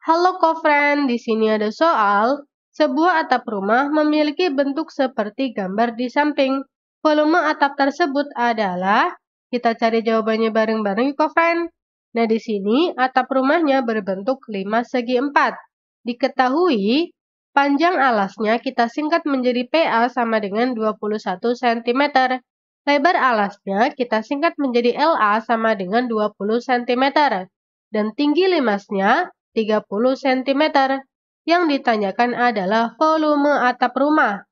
Halo kofren, di sini ada soal. Sebuah atap rumah memiliki bentuk seperti gambar di samping. Volume atap tersebut adalah kita cari jawabannya bareng-bareng kofren. Nah, di sini atap rumahnya berbentuk 5 segi 4. Diketahui panjang alasnya kita singkat menjadi PA sama dengan 21 cm. Lebar alasnya kita singkat menjadi LA sama dengan 20 cm. Dan tinggi limasnya 30 cm. Yang ditanyakan adalah volume atap rumah.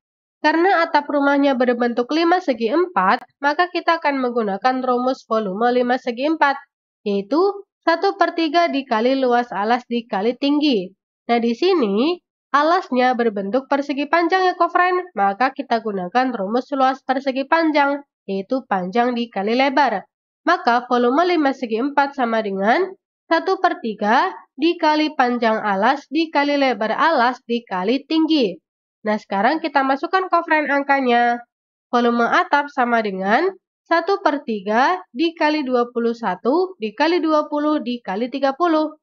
Karena atap rumahnya berbentuk 5 segi 4, maka kita akan menggunakan rumus volume 5 segi 4, yaitu 1 per 3 dikali luas alas dikali tinggi. Nah, di sini alasnya berbentuk persegi panjang ya, kofren, maka kita gunakan rumus luas persegi panjang, yaitu panjang dikali lebar. Maka volume 5 segi 4 sama dengan 1 per 3 dikali panjang alas dikali lebar alas dikali tinggi. Nah, sekarang kita masukkan kofren angkanya. Volume atap sama dengan 1 per 3 dikali 21 dikali 20 dikali 30.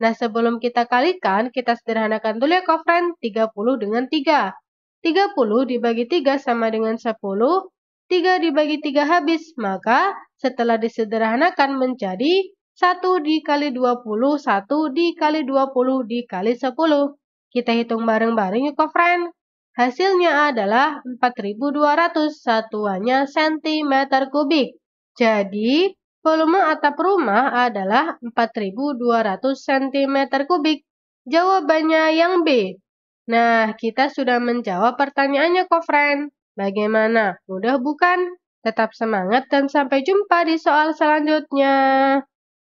Nah, sebelum kita kalikan, kita sederhanakan dulu ya kofren 30 dengan 3. 30 dibagi 3 sama dengan 10, 3 dibagi 3 habis, maka setelah disederhanakan menjadi 1 dikali 20, 1 dikali 20 dikali 10. Kita hitung bareng-bareng yuk, ya, friend. Hasilnya adalah 4200 satuannya cm kubik. Jadi, volume atap rumah adalah 4200 cm kubik. Jawabannya yang B. Nah, kita sudah menjawab pertanyaannya, friend. Bagaimana? Mudah bukan? Tetap semangat dan sampai jumpa di soal selanjutnya.